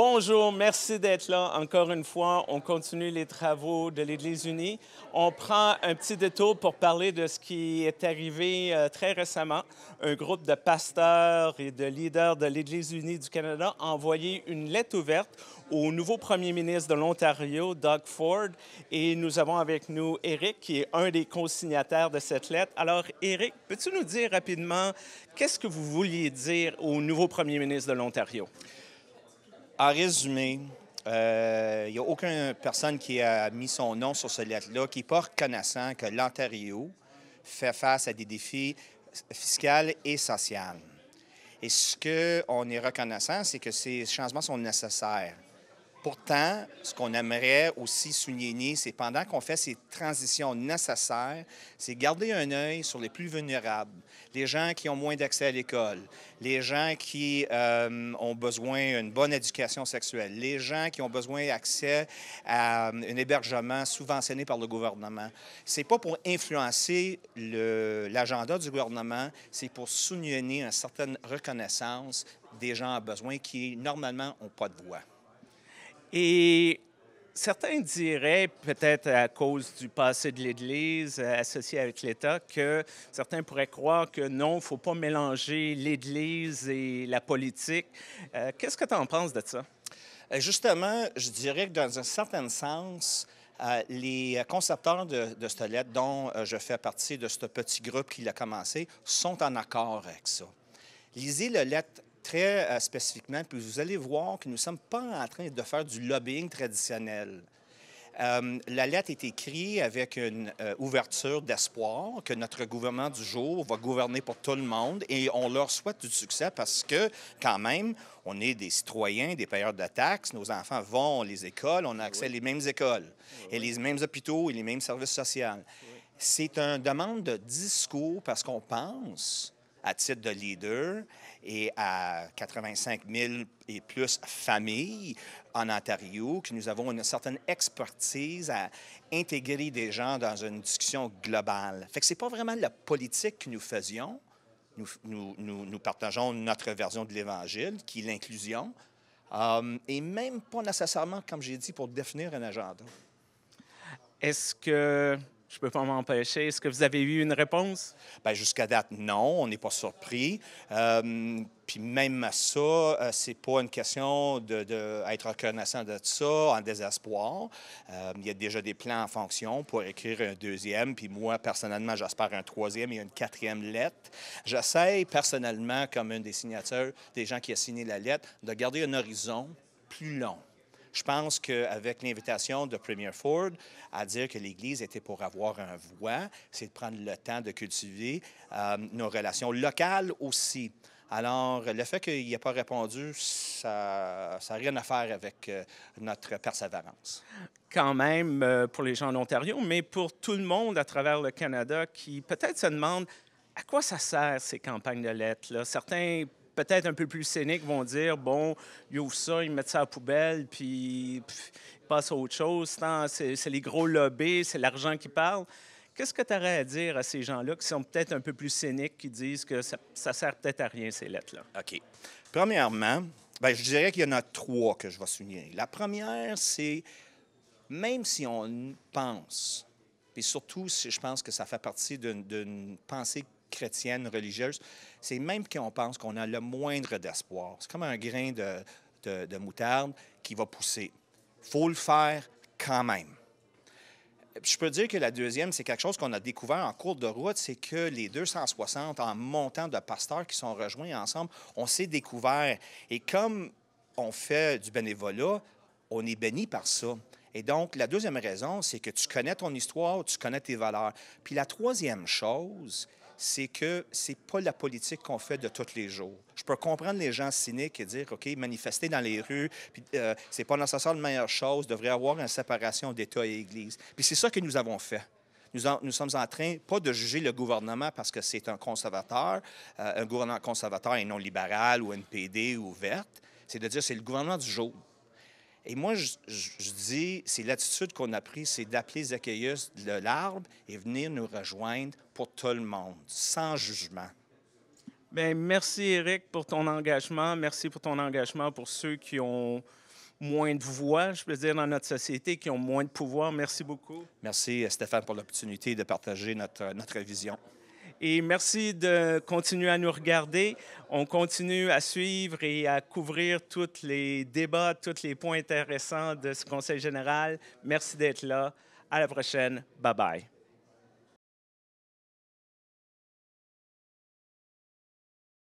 Bonjour, merci d'être là. Encore une fois, on continue les travaux de l'Église unie. On prend un petit détour pour parler de ce qui est arrivé euh, très récemment. Un groupe de pasteurs et de leaders de l'Église unie du Canada a envoyé une lettre ouverte au nouveau premier ministre de l'Ontario, Doug Ford. Et nous avons avec nous Eric, qui est un des consignataires de cette lettre. Alors, Eric, peux-tu nous dire rapidement qu'est-ce que vous vouliez dire au nouveau premier ministre de l'Ontario? en résumé, il euh, n'y a aucune personne qui a mis son nom sur ce lettre-là qui n'est pas reconnaissant que l'Ontario fait face à des défis fiscaux et sociaux. Et ce qu'on est reconnaissant, c'est que ces changements sont nécessaires. Pourtant, ce qu'on aimerait aussi souligner, c'est pendant qu'on fait ces transitions nécessaires, c'est garder un œil sur les plus vulnérables, les gens qui ont moins d'accès à l'école, les gens qui euh, ont besoin d'une bonne éducation sexuelle, les gens qui ont besoin d'accès à un hébergement subventionné par le gouvernement. Ce n'est pas pour influencer l'agenda du gouvernement, c'est pour souligner une certaine reconnaissance des gens à besoin qui, normalement, n'ont pas de voix. Et certains diraient, peut-être à cause du passé de l'Église euh, associé avec l'État, que certains pourraient croire que non, il ne faut pas mélanger l'Église et la politique. Euh, qu'est-ce que tu en penses de ça? Euh, justement, je dirais que dans un certain sens, les concepteurs de, de cette lettre, dont je fais partie de ce petit groupe qui l'a commencé, sont en accord avec ça. Lisez le lettre très euh, spécifiquement, puis vous allez voir que nous ne sommes pas en train de faire du lobbying traditionnel. Euh, la lettre est écrite avec une euh, ouverture d'espoir que notre gouvernement du jour va gouverner pour tout le monde et on leur souhaite du succès parce que, quand même, on est des citoyens, des payeurs de taxes, nos enfants vont les écoles, on a accès à les mêmes écoles et les mêmes hôpitaux et les mêmes services sociaux. C'est une demande de discours parce qu'on pense à titre de leader et à 85 000 et plus familles en Ontario, que nous avons une certaine expertise à intégrer des gens dans une discussion globale. Fait que c'est pas vraiment la politique que nous faisions. Nous, nous, nous, partageons notre version de l'Évangile, qui est l'inclusion, euh, et même pas nécessairement, comme j'ai dit, pour définir un agenda. Est-ce que je ne peux pas m'empêcher. Est-ce que vous avez eu une réponse? Bien, jusqu'à date, non. On n'est pas surpris. Euh, puis même à ça, euh, c'est pas une question d'être de, de reconnaissant de ça en désespoir. Euh, il y a déjà des plans en fonction pour écrire un deuxième. Puis moi, personnellement, j'espère un troisième et une quatrième lettre. J'essaie personnellement, comme un des signateurs, des gens qui ont signé la lettre, de garder un horizon plus long je pense qu'avec l'invitation de Premier Ford à dire que l'Église était pour avoir un voix, c'est de prendre le temps de cultiver euh, nos relations locales aussi. Alors, le fait qu'il n'ait pas répondu, ça n'a rien à faire avec euh, notre persévérance. Quand même euh, pour les gens en Ontario, mais pour tout le monde à travers le Canada qui peut-être se demande à quoi ça sert ces campagnes de lettres. Là? Certains peut-être un peu plus cyniques vont dire bon, ils ouvrent ça, il mettent ça à la poubelle, puis, passe ils passent à autre chose. C'est les gros lobbies, c'est l'argent qui parle. Qu'est-ce que tu aurais à dire à ces gens-là qui sont peut-être un peu plus cyniques, qui disent que ça, ça sert peut-être à rien, ces lettres-là? OK. Premièrement, ben, je dirais qu'il y en a trois que je vais souligner. La première, c'est même si on pense, et surtout si je pense que ça fait partie d'une pensée chrétienne, religieuse, c'est même qu'on pense qu'on a le moindre d'espoir. C'est comme un grain de, moutarde qui va pousser. faut le faire quand même. Je peux dire que la deuxième, c'est quelque chose qu'on a découvert en cours de route, c'est que les 260, en montant de pasteurs qui sont rejoints ensemble, on s'est découvert. Et comme on fait du bénévolat, on est béni par ça. Et donc, la deuxième raison, c'est que tu connais ton histoire, tu connais tes valeurs. Puis la troisième chose, c'est que c'est pas la politique qu'on fait de tous les jours. Je peux comprendre les gens cyniques et dire, OK, manifester dans les rues, puis euh, c'est pas nécessairement la meilleure chose, devrait avoir une séparation d'État et Église. Puis c'est ça que nous avons fait. Nous, ne nous, sommes en train, pas de juger le gouvernement parce que c'est un conservateur, euh, un gouvernement conservateur et non libéral ou NPD ou verte, c'est de dire c'est le gouvernement du jour. Et moi, je, dis, c'est l'attitude qu'on a prise, c'est d'appeler Zacchaeus de l'arbre et venir nous rejoindre pour tout le monde, sans jugement. Bien, merci Eric pour ton engagement. Merci pour ton engagement pour ceux qui ont moins de voix, je peux dire, dans notre société, qui ont moins de pouvoir. Merci beaucoup. Merci Stéphane pour l'opportunité de partager notre, notre vision. Et merci de continuer à nous regarder. On continue à suivre et à couvrir tous les débats, tous les points intéressants de ce Conseil général. Merci d'être là. À la prochaine. Bye bye.